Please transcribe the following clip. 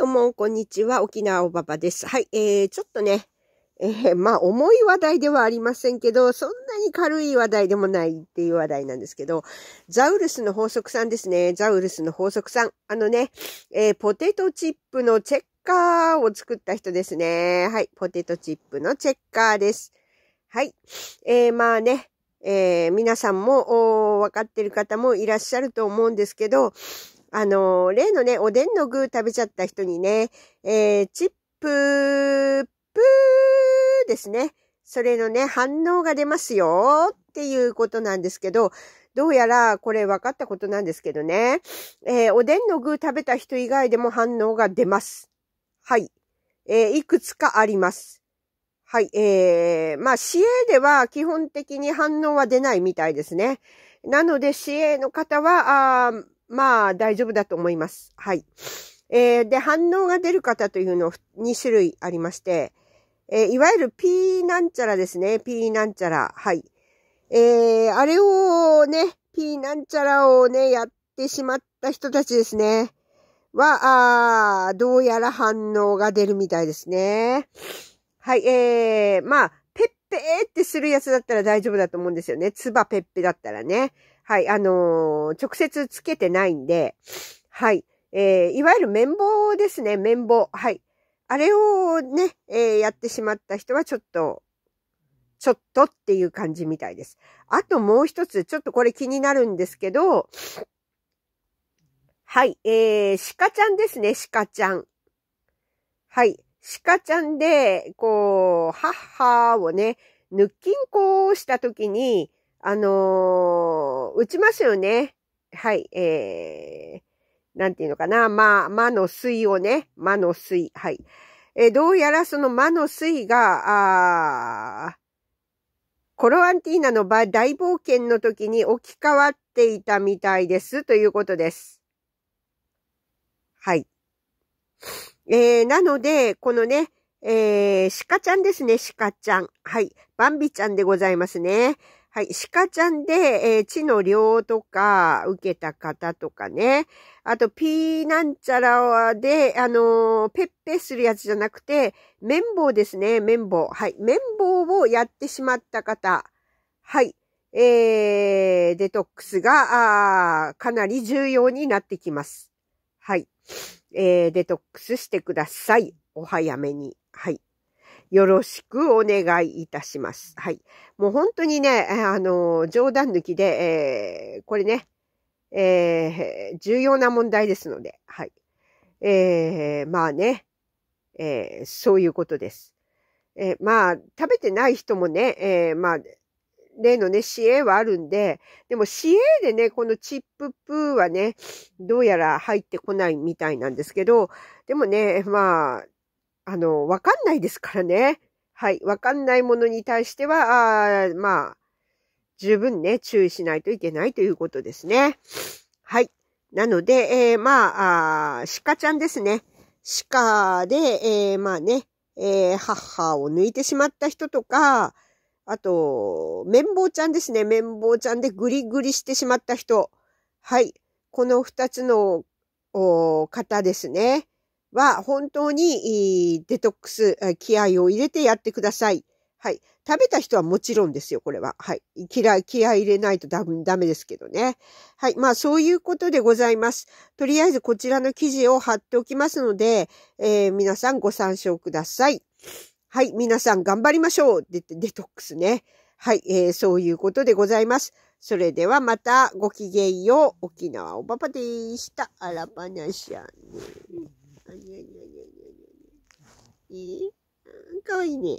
どうも、こんにちは。沖縄おばばです。はい、えー、ちょっとね、えー、まあ、重い話題ではありませんけど、そんなに軽い話題でもないっていう話題なんですけど、ザウルスの法則さんですね。ザウルスの法則さん。あのね、えー、ポテトチップのチェッカーを作った人ですね。はい、ポテトチップのチェッカーです。はい、えー、まあね、えー、皆さんも、わかってる方もいらっしゃると思うんですけど、あの、例のね、おでんの具食べちゃった人にね、えー、チップ、プーですね。それのね、反応が出ますよっていうことなんですけど、どうやらこれ分かったことなんですけどね、えー、おでんの具食べた人以外でも反応が出ます。はい。えー、いくつかあります。はい。えー、まあ、市営では基本的に反応は出ないみたいですね。なので、市営の方は、あまあ、大丈夫だと思います。はい。えー、で、反応が出る方というの2種類ありまして、えー、いわゆる P なんちゃらですね。P なんちゃら。はい。えー、あれをね、P なんちゃらをね、やってしまった人たちですね。は、あどうやら反応が出るみたいですね。はい、えー、まあ、ぺーってするやつだったら大丈夫だと思うんですよね。つばぺっぺだったらね。はい、あのー、直接つけてないんで、はい、えー、いわゆる綿棒ですね、綿棒。はい。あれをね、えー、やってしまった人はちょっと、ちょっとっていう感じみたいです。あともう一つ、ちょっとこれ気になるんですけど、はい、えー、鹿ちゃんですね、鹿ちゃん。はい。鹿ちゃんで、こう、母をね、抜きんこをしたときに、あのー、打ちますよね。はい、えー、なんていうのかな、まま魔の水をね、魔の水、はい。えー、どうやらその魔の水が、あコロアンティーナの場大冒険の時に置き換わっていたみたいですということです。はい。えー、なので、このね、えー、鹿ちゃんですね、鹿ちゃん。はい。バンビちゃんでございますね。はい。鹿ちゃんで、えー、地の量とか、受けた方とかね。あと、ピーなんちゃらで、あのー、ペッペするやつじゃなくて、綿棒ですね、綿棒。はい。綿棒をやってしまった方。はい。えー、デトックスが、あかなり重要になってきます。はい。えー、デトックスしてください。お早めに。はい。よろしくお願いいたします。はい。もう本当にね、あの、冗談抜きで、えー、これね、えー、重要な問題ですので、はい。えー、まあね、えー、そういうことです。えー、まあ、食べてない人もね、えー、まあ、例のね、市営はあるんで、でも CA でね、このチッププーはね、どうやら入ってこないみたいなんですけど、でもね、まあ、あの、わかんないですからね。はい。わかんないものに対しては、あまあ、十分ね、注意しないといけないということですね。はい。なので、えー、まあ、あ鹿ちゃんですね。鹿で、えー、まあね、えー、母を抜いてしまった人とか、あと、綿棒ちゃんですね。綿棒ちゃんでグリグリしてしまった人。はい。この二つの方ですね。は、本当にデトックス、気合を入れてやってください。はい。食べた人はもちろんですよ、これは。はい。嫌い、気合入れないとダメですけどね。はい。まあ、そういうことでございます。とりあえずこちらの記事を貼っておきますので、えー、皆さんご参照ください。はい、皆さん頑張りましょうデデトックスね。はい、えー、そういうことでございます。それではまたごきげんよう。沖縄おばばでした。あらばなしゃね。あにゃにゃにゃにゃにゃにゃ。いいかわいいね。